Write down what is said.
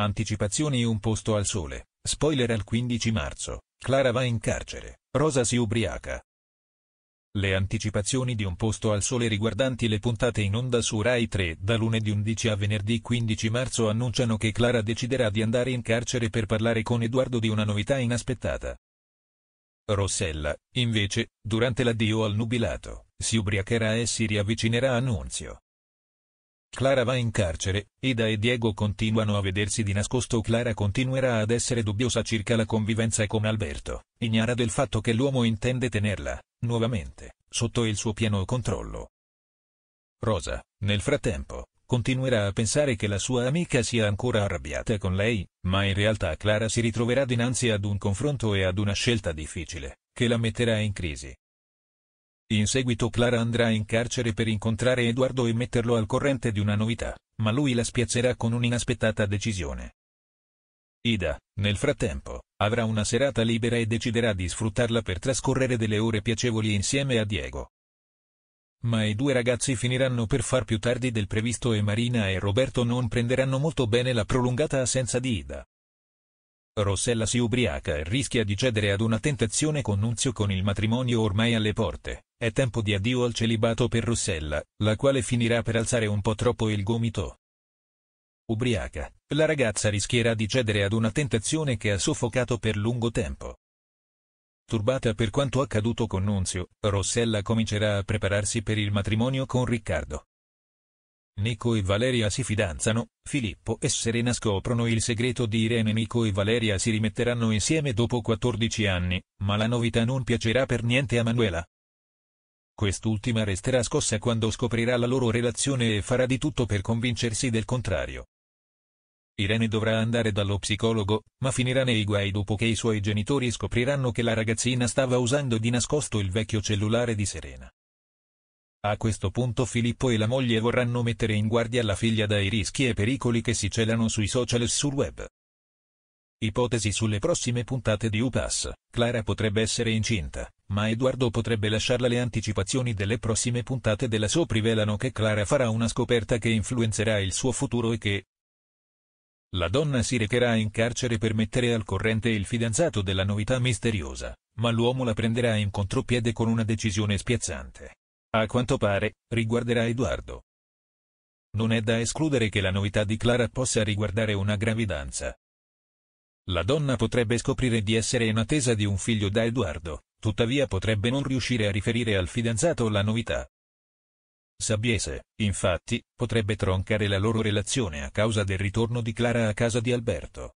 Anticipazioni un posto al sole. Spoiler al 15 marzo. Clara va in carcere. Rosa si ubriaca. Le anticipazioni di un posto al sole riguardanti le puntate in onda su Rai 3 da lunedì 11 a venerdì 15 marzo annunciano che Clara deciderà di andare in carcere per parlare con Edoardo di una novità inaspettata. Rossella, invece, durante l'addio al nubilato, si ubriacherà e si riavvicinerà a Nunzio. Clara va in carcere, Ida e Diego continuano a vedersi di nascosto Clara continuerà ad essere dubbiosa circa la convivenza con Alberto, ignara del fatto che l'uomo intende tenerla, nuovamente, sotto il suo pieno controllo. Rosa, nel frattempo, continuerà a pensare che la sua amica sia ancora arrabbiata con lei, ma in realtà Clara si ritroverà dinanzi ad un confronto e ad una scelta difficile, che la metterà in crisi. In seguito Clara andrà in carcere per incontrare Edoardo e metterlo al corrente di una novità, ma lui la spiazzerà con un'inaspettata decisione. Ida, nel frattempo, avrà una serata libera e deciderà di sfruttarla per trascorrere delle ore piacevoli insieme a Diego. Ma i due ragazzi finiranno per far più tardi del previsto e Marina e Roberto non prenderanno molto bene la prolungata assenza di Ida. Rossella si ubriaca e rischia di cedere ad una tentazione con Nunzio con il matrimonio ormai alle porte. È tempo di addio al celibato per Rossella, la quale finirà per alzare un po' troppo il gomito. Ubriaca, la ragazza rischierà di cedere ad una tentazione che ha soffocato per lungo tempo. Turbata per quanto accaduto con Nunzio, Rossella comincerà a prepararsi per il matrimonio con Riccardo. Nico e Valeria si fidanzano, Filippo e Serena scoprono il segreto di Irene Nico e Valeria si rimetteranno insieme dopo 14 anni, ma la novità non piacerà per niente a Manuela. Quest'ultima resterà scossa quando scoprirà la loro relazione e farà di tutto per convincersi del contrario. Irene dovrà andare dallo psicologo, ma finirà nei guai dopo che i suoi genitori scopriranno che la ragazzina stava usando di nascosto il vecchio cellulare di Serena. A questo punto Filippo e la moglie vorranno mettere in guardia la figlia dai rischi e pericoli che si celano sui social e sul web. Ipotesi sulle prossime puntate di UPAS, Clara potrebbe essere incinta, ma Edoardo potrebbe lasciarla le anticipazioni delle prossime puntate della soap rivelano che Clara farà una scoperta che influenzerà il suo futuro e che la donna si recherà in carcere per mettere al corrente il fidanzato della novità misteriosa, ma l'uomo la prenderà in contropiede con una decisione spiazzante a quanto pare, riguarderà Edoardo. Non è da escludere che la novità di Clara possa riguardare una gravidanza. La donna potrebbe scoprire di essere in attesa di un figlio da Edoardo, tuttavia potrebbe non riuscire a riferire al fidanzato la novità. Sabbiese, infatti, potrebbe troncare la loro relazione a causa del ritorno di Clara a casa di Alberto.